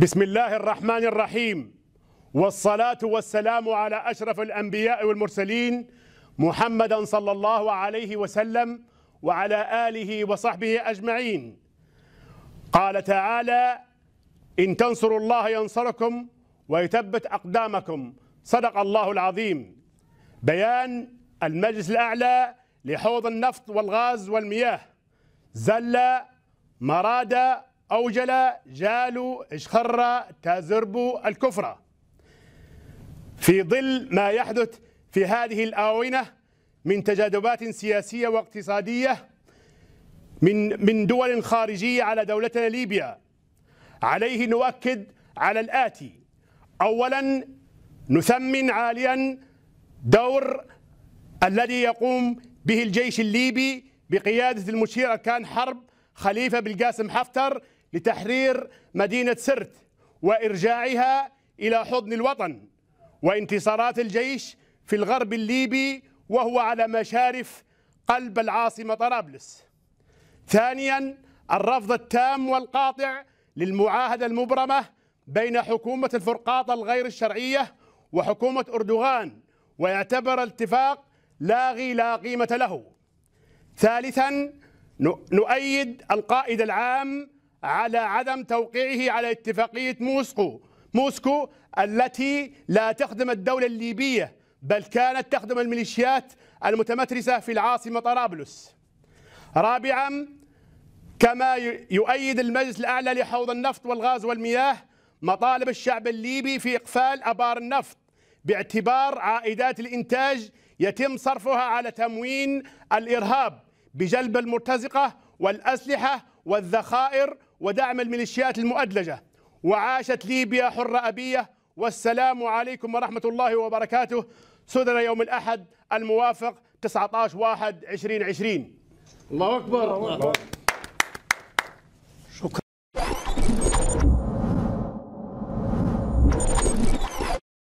بسم الله الرحمن الرحيم والصلاة والسلام على أشرف الأنبياء والمرسلين محمدا صلى الله عليه وسلم وعلى آله وصحبه أجمعين قال تعالى إن تنصروا الله ينصركم ويثبت أقدامكم صدق الله العظيم بيان المجلس الأعلى لحوض النفط والغاز والمياه زل مرادة أوجل جالو إشخر تازربو الكفرة في ظل ما يحدث في هذه الآونة من تجاذبات سياسية واقتصادية من من دول خارجية على دولتنا ليبيا عليه نؤكد على الآتي أولا نثمن عاليا دور الذي يقوم به الجيش الليبي بقيادة المشير أركان حرب خليفة بالقاسم حفتر لتحرير مدينة سرت وإرجاعها إلى حضن الوطن وانتصارات الجيش في الغرب الليبي وهو على مشارف قلب العاصمة طرابلس ثانيا الرفض التام والقاطع للمعاهدة المبرمة بين حكومة الفرقاطة الغير الشرعية وحكومة أردوغان ويعتبر الاتفاق لاغي لا قيمة له ثالثا نؤيد القائد العام على عدم توقيعه على اتفاقية موسكو موسكو التي لا تخدم الدولة الليبية بل كانت تخدم الميليشيات المتمترسة في العاصمة طرابلس رابعا كما يؤيد المجلس الأعلى لحوض النفط والغاز والمياه مطالب الشعب الليبي في إقفال أبار النفط باعتبار عائدات الإنتاج يتم صرفها على تموين الإرهاب بجلب المرتزقة والأسلحة والذخائر ودعم الميليشيات المؤدلجة وعاشت ليبيا حرة أبية والسلام عليكم ورحمة الله وبركاته سدر يوم الأحد الموافق 19 1 2020 الله أكبر, الله أكبر.